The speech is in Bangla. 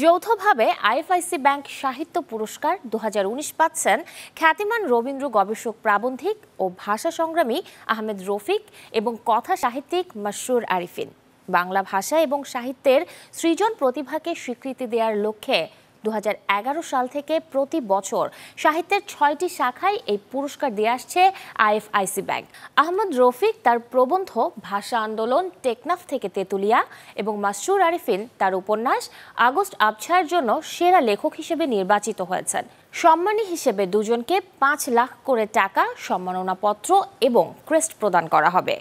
যৌথভাবে আইএফআইসি ব্যাংক সাহিত্য পুরস্কার দু পাচ্ছেন খ্যাতিমান রবীন্দ্র গবেষক প্রাবন্ধিক ও ভাষা সংগ্রামী আহমেদ রফিক এবং কথা সাহিত্যিক মশুর আরিফিন বাংলা ভাষা এবং সাহিত্যের সৃজন প্রতিভাকে স্বীকৃতি দেওয়ার লক্ষ্যে দু সাল থেকে প্রতি বছর সাহিত্যের ছয়টি শাখায় এই পুরস্কার দিয়ে আসছে আইএফআইসি ব্যাংক আহমদ রফিক তার প্রবন্ধ ভাষা আন্দোলন টেকনাফ থেকে তেতুলিয়া এবং মাসরুর আরিফিন তার উপন্যাস আগস্ট আবছার জন্য সেরা লেখক হিসেবে নির্বাচিত হয়েছেন সম্মানী হিসেবে দুজনকে পাঁচ লাখ করে টাকা সম্মাননাপত্র এবং ক্রেস্ট প্রদান করা হবে